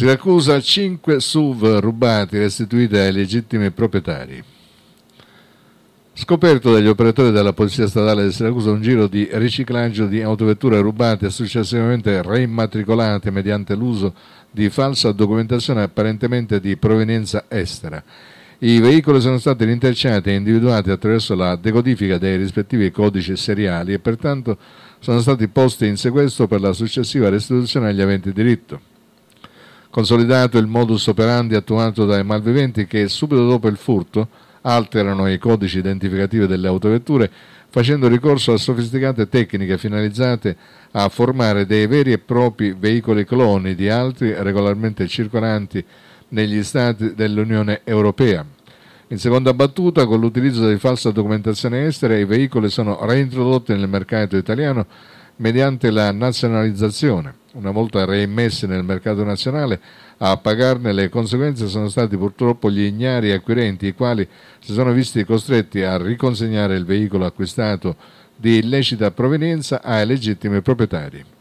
Siracusa 5 SUV rubati restituiti ai legittimi proprietari. Scoperto dagli operatori della Polizia Statale di Siracusa un giro di riciclaggio di autovetture rubate e successivamente reimmatricolate mediante l'uso di falsa documentazione apparentemente di provenienza estera. I veicoli sono stati rinterciati e individuati attraverso la decodifica dei rispettivi codici seriali e pertanto sono stati posti in sequestro per la successiva restituzione agli aventi diritto consolidato il modus operandi attuato dai malviventi che subito dopo il furto alterano i codici identificativi delle autovetture facendo ricorso a sofisticate tecniche finalizzate a formare dei veri e propri veicoli cloni di altri regolarmente circolanti negli Stati dell'Unione Europea. In seconda battuta, con l'utilizzo di falsa documentazione estera, i veicoli sono reintrodotti nel mercato italiano mediante la nazionalizzazione una volta reimmessi nel mercato nazionale, a pagarne le conseguenze sono stati purtroppo gli ignari acquirenti, i quali si sono visti costretti a riconsegnare il veicolo acquistato di illecita provenienza ai legittimi proprietari.